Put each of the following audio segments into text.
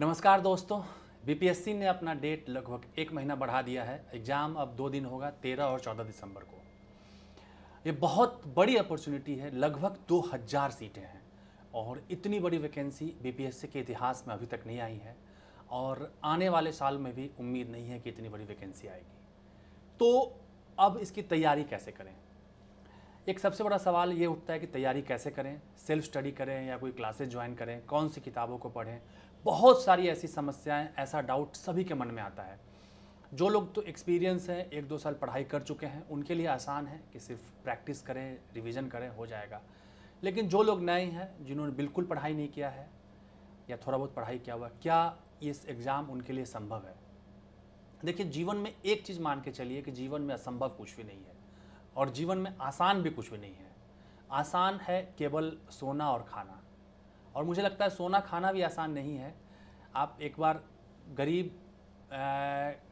नमस्कार दोस्तों बीपीएससी ने अपना डेट लगभग एक महीना बढ़ा दिया है एग्ज़ाम अब दो दिन होगा तेरह और चौदह दिसंबर को ये बहुत बड़ी अपॉर्चुनिटी है लगभग दो हज़ार सीटें हैं और इतनी बड़ी वैकेंसी बीपीएससी के इतिहास में अभी तक नहीं आई है और आने वाले साल में भी उम्मीद नहीं है कि इतनी बड़ी वैकेंसी आएगी तो अब इसकी तैयारी कैसे करें एक सबसे बड़ा सवाल ये उठता है कि तैयारी कैसे करें सेल्फ स्टडी करें या कोई क्लासेज ज्वाइन करें कौन सी किताबों को पढ़ें बहुत सारी ऐसी समस्याएं ऐसा डाउट सभी के मन में आता है जो लोग तो एक्सपीरियंस हैं एक दो साल पढ़ाई कर चुके हैं उनके लिए आसान है कि सिर्फ प्रैक्टिस करें रिवीजन करें हो जाएगा लेकिन जो लोग नए हैं जिन्होंने बिल्कुल पढ़ाई नहीं किया है या थोड़ा बहुत पढ़ाई किया हुआ क्या इस एग्ज़ाम उनके लिए संभव है देखिए जीवन में एक चीज़ मान के चलिए कि जीवन में असंभव कुछ भी नहीं है और जीवन में आसान भी कुछ भी नहीं है आसान है केवल सोना और खाना और मुझे लगता है सोना खाना भी आसान नहीं है आप एक बार गरीब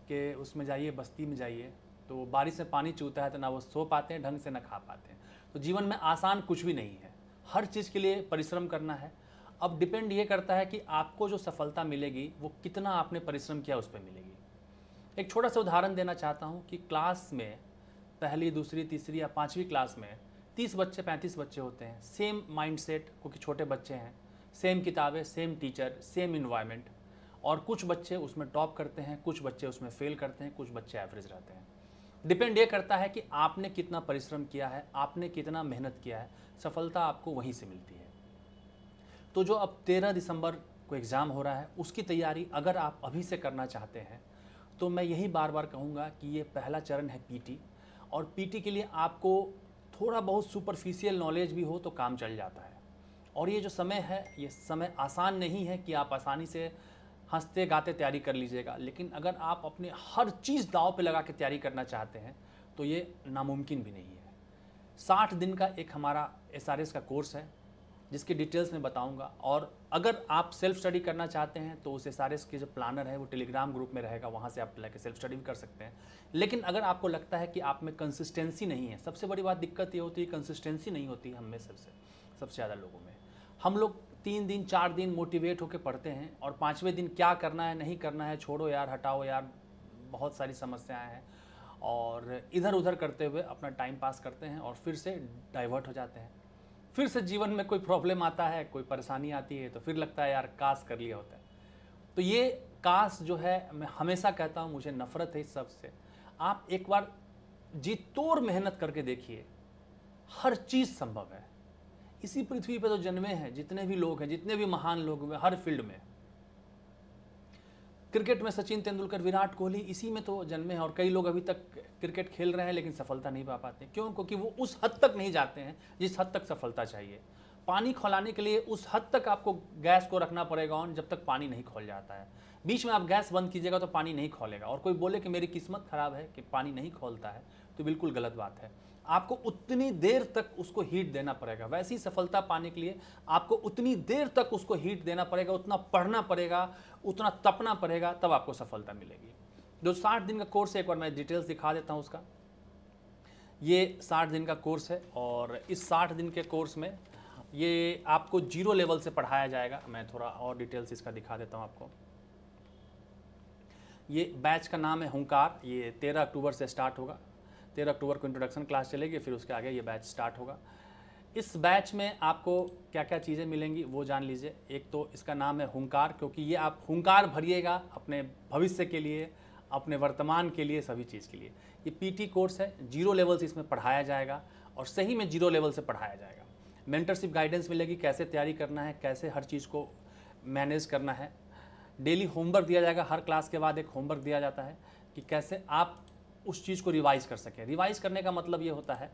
के उसमें जाइए बस्ती में जाइए तो बारिश में पानी चूता है तो ना वो सो पाते हैं ढंग से ना खा पाते हैं तो जीवन में आसान कुछ भी नहीं है हर चीज़ के लिए परिश्रम करना है अब डिपेंड ये करता है कि आपको जो सफलता मिलेगी वो कितना आपने परिश्रम किया उस पर मिलेगी एक छोटा सा उदाहरण देना चाहता हूँ कि क्लास में पहली दूसरी तीसरी या पाँचवीं क्लास में तीस बच्चे पैंतीस बच्चे होते हैं सेम माइंड क्योंकि छोटे बच्चे हैं सेम किताबें सेम टीचर सेम इन्वायरमेंट और कुछ बच्चे उसमें टॉप करते हैं कुछ बच्चे उसमें फेल करते हैं कुछ बच्चे एवरेज रहते हैं डिपेंड ये करता है कि आपने कितना परिश्रम किया है आपने कितना मेहनत किया है सफलता आपको वहीं से मिलती है तो जो अब तेरह दिसंबर को एग्ज़ाम हो रहा है उसकी तैयारी अगर आप अभी से करना चाहते हैं तो मैं यही बार बार कहूँगा कि ये पहला चरण है पीटी और पीटी के लिए आपको थोड़ा बहुत सुपरफिशियल नॉलेज भी हो तो काम चल जाता है और ये जो समय है ये समय आसान नहीं है कि आप आसानी से हंसते गाते तैयारी कर लीजिएगा लेकिन अगर आप अपने हर चीज़ दाव पे लगा के तैयारी करना चाहते हैं तो ये नामुमकिन भी नहीं है साठ दिन का एक हमारा एस का कोर्स है जिसकी डिटेल्स मैं बताऊंगा और अगर आप सेल्फ स्टडी करना चाहते हैं तो उस एस के जो प्लानर है वो टेलीग्राम ग्रुप में रहेगा वहाँ से आप लेके सेल्फ स्टडी भी कर सकते हैं लेकिन अगर आपको लगता है कि आप में कंसिस्टेंसी नहीं है सबसे बड़ी बात दिक्कत ये होती है कंसिस्टेंसी नहीं होती हम में सबसे सबसे ज़्यादा लोगों में हम लोग तीन दिन चार दिन मोटिवेट होकर पढ़ते हैं और पाँचवें दिन क्या करना है नहीं करना है छोड़ो यार हटाओ यार बहुत सारी समस्याएं हैं और इधर उधर करते हुए अपना टाइम पास करते हैं और फिर से डाइवर्ट हो जाते हैं फिर से जीवन में कोई प्रॉब्लम आता है कोई परेशानी आती है तो फिर लगता है यार कास कर लिया होता है तो ये काश जो है मैं हमेशा कहता हूँ मुझे नफरत है इस सब से आप एक बार जी तोड़ मेहनत करके देखिए हर चीज़ संभव है इसी पृथ्वी पर तो जन्मे हैं जितने भी लोग हैं जितने भी महान लोग हैं हर फील्ड में क्रिकेट में सचिन तेंदुलकर विराट कोहली इसी में तो जन्मे हैं और कई लोग अभी तक क्रिकेट खेल रहे हैं लेकिन सफलता नहीं पा पाते क्यों क्योंकि वो उस हद तक नहीं जाते हैं जिस हद तक सफलता चाहिए पानी खोलाने के लिए उस हद तक आपको गैस को रखना पड़ेगा ऑन जब तक पानी नहीं खोल जाता है बीच में आप गैस बंद कीजिएगा तो पानी नहीं खोलेगा और कोई बोले कि मेरी किस्मत खराब है कि पानी नहीं खोलता है तो बिल्कुल गलत बात है आपको उतनी देर तक उसको हीट देना पड़ेगा वैसी सफलता पाने के लिए आपको उतनी देर तक उसको हीट देना पड़ेगा उतना पढ़ना पड़ेगा उतना तपना पड़ेगा तब आपको सफलता मिलेगी जो साठ दिन का कोर्स है एक बार मैं डिटेल्स दिखा देता हूँ उसका ये साठ दिन का कोर्स है और इस साठ दिन के कोर्स में ये आपको जीरो लेवल से पढ़ाया जाएगा मैं थोड़ा और डिटेल्स इसका दिखा देता हूँ आपको ये बैच का नाम है हंकार ये तेरह अक्टूबर से स्टार्ट होगा तेरह अक्टूबर को इंट्रोडक्शन क्लास चलेगी फिर उसके आगे ये बैच स्टार्ट होगा इस बैच में आपको क्या क्या चीज़ें मिलेंगी वो जान लीजिए एक तो इसका नाम है हंकार क्योंकि ये आप हंकार भरिएगा अपने भविष्य के लिए अपने वर्तमान के लिए सभी चीज़ के लिए ये पीटी कोर्स है जीरो लेवल से इसमें पढ़ाया जाएगा और सही में जीरो लेवल से पढ़ाया जाएगा मेंटरशिप गाइडेंस मिलेगी कैसे तैयारी करना है कैसे हर चीज़ को मैनेज करना है डेली होमवर्क दिया जाएगा हर क्लास के बाद एक होमवर्क दिया जाता है कि कैसे आप उस चीज़ को रिवाइज कर सकें रिवाइज करने का मतलब ये होता है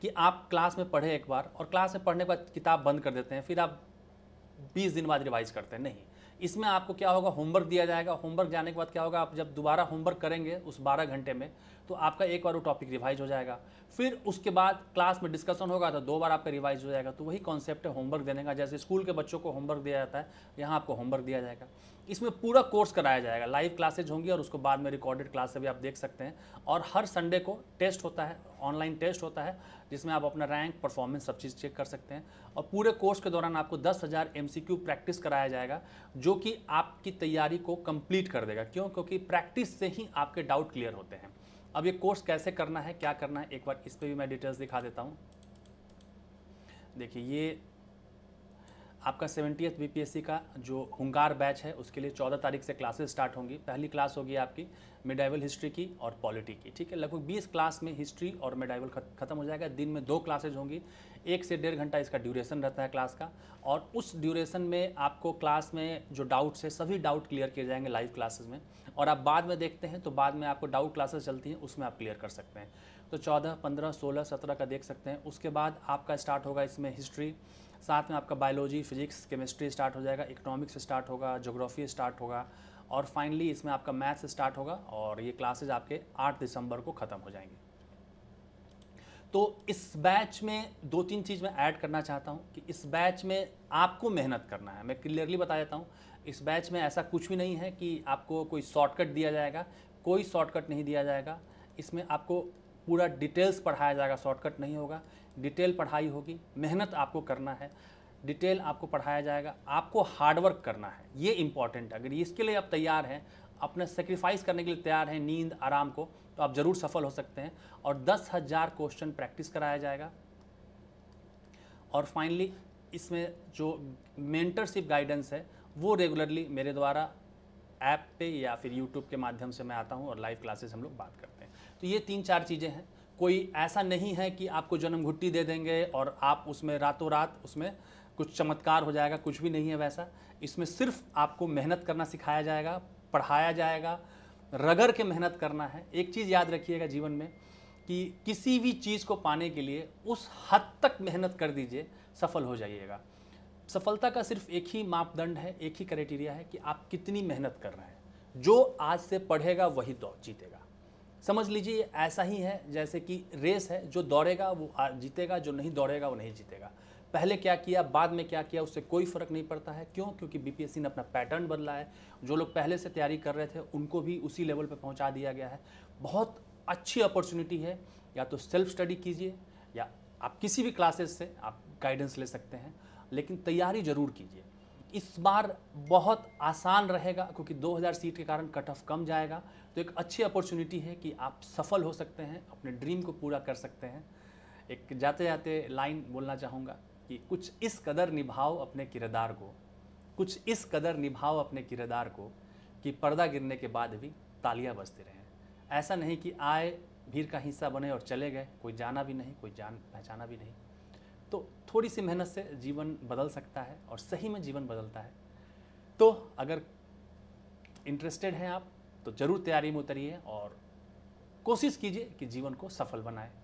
कि आप क्लास में पढ़े एक बार और क्लास में पढ़ने के बाद किताब बंद कर देते हैं फिर आप 20 दिन बाद रिवाइज करते हैं नहीं इसमें आपको क्या होगा होमवर्क दिया जाएगा होमवर्क जाने के बाद क्या होगा आप जब दोबारा होमवर्क करेंगे उस 12 घंटे में तो आपका एक बार वो टॉपिक रिवाइज हो जाएगा फिर उसके बाद क्लास में डिस्कशन होगा तो दो बार आपका रिवाइज हो जाएगा तो वही कॉन्सेप्ट है होमवर्क देने का जैसे स्कूल के बच्चों को होमवर्क दिया जाता है यहाँ आपको होमवर्क दिया जाएगा इसमें पूरा कोर्स कराया जाएगा लाइव क्लासेज होंगी और उसको बाद में रिकॉर्डेड क्लास से भी आप देख सकते हैं और हर संडे को टेस्ट होता है ऑनलाइन टेस्ट होता है जिसमें आप अपना रैंक परफॉर्मेंस सब चीज़ चेक कर सकते हैं और पूरे कोर्स के दौरान आपको दस हज़ार एम प्रैक्टिस कराया जाएगा जो कि आपकी तैयारी को कंप्लीट कर देगा क्यों क्योंकि प्रैक्टिस से ही आपके डाउट क्लियर होते हैं अब ये कोर्स कैसे करना है क्या करना है एक बार इस पर भी मैं डिटेल्स दिखा देता हूँ देखिए ये आपका सेवेंटीथ बीपीएससी का जो हुंगार बैच है उसके लिए चौदह तारीख से क्लासेस स्टार्ट होंगी पहली क्लास होगी आपकी मेडाइवल हिस्ट्री की और पॉलिटी की ठीक है लगभग बीस क्लास में हिस्ट्री और मेडाइवल खत्म हो जाएगा दिन में दो क्लासेज होंगी एक से डेढ़ घंटा इसका ड्यूरेशन रहता है क्लास का और उस ड्यूरेशन में आपको क्लास में जो डाउट्स है सभी डाउट क्लियर किए जाएंगे लाइव क्लासेज में और आप बाद में देखते हैं तो बाद में आपको डाउट क्लासेस चलती हैं उसमें आप क्लियर कर सकते हैं तो चौदह पंद्रह सोलह सत्रह का देख सकते हैं उसके बाद आपका स्टार्ट होगा इसमें हिस्ट्री साथ में आपका बायोलॉजी फिजिक्स केमिस्ट्री स्टार्ट हो जाएगा इकोनॉमिक्स स्टार्ट होगा जोग्राफी स्टार्ट होगा और फाइनली इसमें आपका मैथ्स स्टार्ट होगा और ये क्लासेज आपके आठ दिसंबर को ख़त्म हो जाएंगे तो इस बैच में दो तीन चीज़ मैं ऐड करना चाहता हूँ कि इस बैच में आपको मेहनत करना है मैं क्लियरली बता देता हूँ इस बैच में ऐसा कुछ भी नहीं है कि आपको कोई शॉर्टकट दिया जाएगा कोई शॉर्टकट नहीं दिया जाएगा इसमें आपको पूरा डिटेल्स पढ़ाया जाएगा शॉर्टकट नहीं होगा डिटेल पढ़ाई होगी मेहनत आपको करना है डिटेल आपको पढ़ाया जाएगा आपको हार्डवर्क करना है ये इंपॉर्टेंट है अगर इसके लिए आप तैयार हैं अपने सेक्रीफाइस करने के लिए तैयार हैं नींद आराम को तो आप ज़रूर सफल हो सकते हैं और दस हज़ार क्वेश्चन प्रैक्टिस कराया जाएगा और फाइनली इसमें जो मेंटरशिप गाइडेंस है वो रेगुलरली मेरे द्वारा ऐप पे या फिर यूट्यूब के माध्यम से मैं आता हूँ और लाइव क्लासेस हम लोग बात करते हैं तो ये तीन चार चीज़ें हैं कोई ऐसा नहीं है कि आपको जन्म घुट्टी दे देंगे और आप उसमें रातों रात उसमें कुछ चमत्कार हो जाएगा कुछ भी नहीं है वैसा इसमें सिर्फ आपको मेहनत करना सिखाया जाएगा पढ़ाया जाएगा रगड़ के मेहनत करना है एक चीज़ याद रखिएगा जीवन में कि किसी भी चीज़ को पाने के लिए उस हद तक मेहनत कर दीजिए सफल हो जाइएगा सफलता का सिर्फ एक ही मापदंड है एक ही क्राइटेरिया है कि आप कितनी मेहनत कर रहे हैं जो आज से पढ़ेगा वही तो जीतेगा समझ लीजिए ऐसा ही है जैसे कि रेस है जो दौड़ेगा वो जीतेगा जो नहीं दौड़ेगा वो नहीं जीतेगा पहले क्या किया बाद में क्या किया उससे कोई फ़र्क नहीं पड़ता है क्यों क्योंकि बीपीएससी ने अपना पैटर्न बदला है जो लोग पहले से तैयारी कर रहे थे उनको भी उसी लेवल पर पहुँचा दिया गया है बहुत अच्छी अपॉर्चुनिटी है या तो सेल्फ स्टडी कीजिए या आप किसी भी क्लासेस से आप गाइडेंस ले सकते हैं लेकिन तैयारी ज़रूर कीजिए इस बार बहुत आसान रहेगा क्योंकि 2000 सीट के कारण कट ऑफ कम जाएगा तो एक अच्छी अपॉर्चुनिटी है कि आप सफल हो सकते हैं अपने ड्रीम को पूरा कर सकते हैं एक जाते जाते लाइन बोलना चाहूँगा कि कुछ इस कदर निभाओ अपने किरदार को कुछ इस कदर निभाओ अपने किरदार को कि पर्दा गिरने के बाद भी तालियां बजती रहें ऐसा नहीं कि आए भीड़ का हिस्सा बने और चले गए कोई जाना भी नहीं कोई जान पहचाना भी नहीं थोड़ी सी मेहनत से जीवन बदल सकता है और सही में जीवन बदलता है तो अगर इंटरेस्टेड हैं आप तो ज़रूर तैयारी में उतरिए और कोशिश कीजिए कि जीवन को सफल बनाए